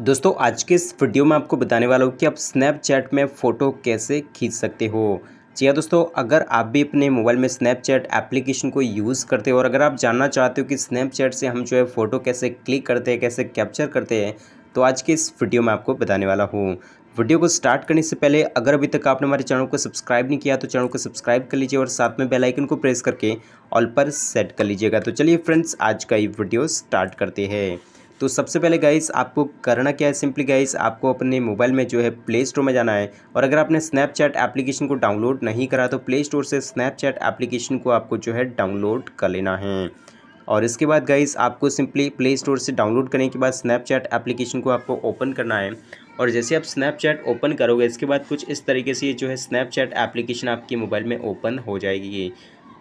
दोस्तों आज के इस वीडियो में आपको बताने वाला हूँ कि आप स्नैपचैट में फ़ोटो कैसे खींच सकते हो जी हाँ दोस्तों अगर आप भी अपने मोबाइल में स्नैपचैट एप्लीकेशन को यूज़ करते हो और अगर आप जानना चाहते हो कि स्नैपचैट से हम जो है फ़ोटो कैसे क्लिक करते हैं कैसे कैप्चर करते हैं तो आज के इस वीडियो में आपको बताने वाला हूँ वीडियो को स्टार्ट करने से पहले अगर अभी तक आपने हमारे चैनल को सब्सक्राइब नहीं किया तो चैनल को सब्सक्राइब कर लीजिए और साथ में बेल आइकन को प्रेस करके ऑल पर सेट कर लीजिएगा तो चलिए फ्रेंड्स आज का ये वीडियो स्टार्ट करते हैं तो सबसे पहले गाइस आपको करना क्या है सिंपली गाइस आपको अपने मोबाइल में जो है प्ले स्टोर में जाना है और अगर आपने स्नैपचैट एप्लीकेशन को डाउनलोड नहीं करा तो प्ले स्टोर से स्नैपचैट एप्लीकेशन को आपको जो है डाउनलोड कर लेना है और इसके बाद गाइस आपको सिंपली प्ले स्टोर से डाउनलोड करने के बाद स्नैपचैट एप्लीकेशन को आपको ओपन करना है और जैसे आप स्नैपचैट ओपन करोगे इसके बाद कुछ इस तरीके से ये जो है स्नैपचैट एप्लीकेशन आपके मोबाइल में ओपन हो जाएगी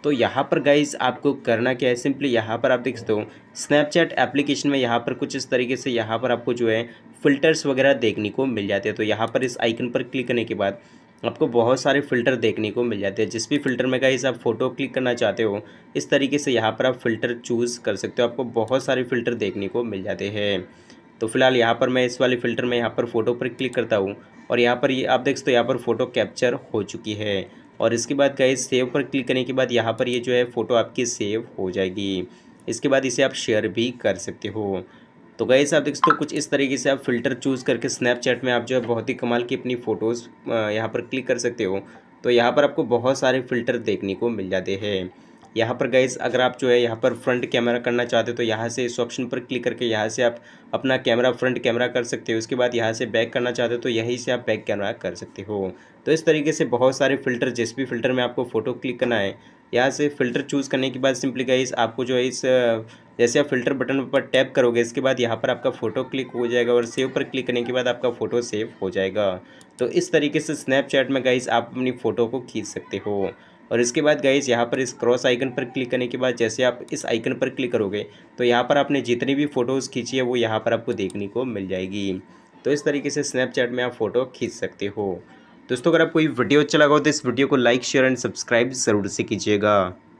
तो यहाँ पर गाइज आपको करना क्या है सिंपली यहाँ पर आप देख सकते हो स्नैपचैट एप्लीकेशन में यहाँ पर कुछ इस तरीके से यहाँ पर आपको जो है फ़िल्टर्स वगैरह देखने को मिल जाते हैं तो यहाँ पर इस आइकन पर क्लिक करने के बाद आपको बहुत सारे फ़िल्टर देखने को मिल जाते हैं जिस भी फ़िल्टर में गाइज़ आप फ़ोटो क्लिक करना चाहते हो इस तरीके से यहाँ पर आप फ़िल्टर चूज़ कर सकते हो आपको बहुत सारे फ़िल्टर देखने को मिल जाते हैं तो फिलहाल यहाँ पर मैं इस वाले फ़िल्टर में यहाँ पर फ़ोटो पर क्लिक करता हूँ और यहाँ पर ये यह आप देख सकते हो यहाँ पर फ़ोटो कैप्चर हो चुकी है और इसके बाद गए सेव पर क्लिक करने के बाद यहाँ पर ये जो है फ़ोटो आपकी सेव हो जाएगी इसके बाद इसे आप शेयर भी कर सकते हो तो गए आप देख सकते हो कुछ इस तरीके से आप फ़िल्टर चूज़ करके स्नैपचैट में आप जो है बहुत ही कमाल की अपनी फ़ोटोज़ यहाँ पर क्लिक कर सकते हो तो यहाँ पर आपको बहुत सारे फ़िल्टर देखने को मिल जाते हैं यहाँ पर गाइज अगर आप जो है यहाँ पर फ्रंट कैमरा करना चाहते हो तो यहाँ से इस ऑप्शन पर क्लिक करके यहाँ से आप अपना कैमरा फ्रंट कैमरा कर सकते हो उसके बाद यहाँ से बैक करना चाहते हो तो यहीं से आप बैक कैमरा कर सकते हो तो इस तरीके से बहुत सारे फिल्टर जिस भी फिल्टर में आपको फ़ोटो क्लिक करना है यहाँ से फ़िल्टर चूज़ करने के बाद सिंपली गाइज आपको जो है इस जैसे आप फिल्टर बटन पर टैप करोगे इसके बाद यहाँ पर आपका फ़ोटो क्लिक हो जाएगा और सेव पर क्लिक करने के बाद आपका फ़ोटो सेव हो जाएगा तो इस तरीके से स्नैपचैट में गाइज आप अपनी फ़ोटो को खींच सकते हो और इसके बाद गाइज यहाँ पर इस क्रॉस आइकन पर क्लिक करने के बाद जैसे आप इस आइकन पर क्लिक करोगे तो यहाँ पर आपने जितनी भी फ़ोटोज़ खींची है वो यहाँ पर आपको देखने को मिल जाएगी तो इस तरीके से स्नैपचैट में आप फ़ोटो खींच सकते हो दोस्तों अगर आपको ये वीडियो अच्छा लगा हो तो इस वीडियो को लाइक शेयर एंड सब्सक्राइब ज़रूर से कीजिएगा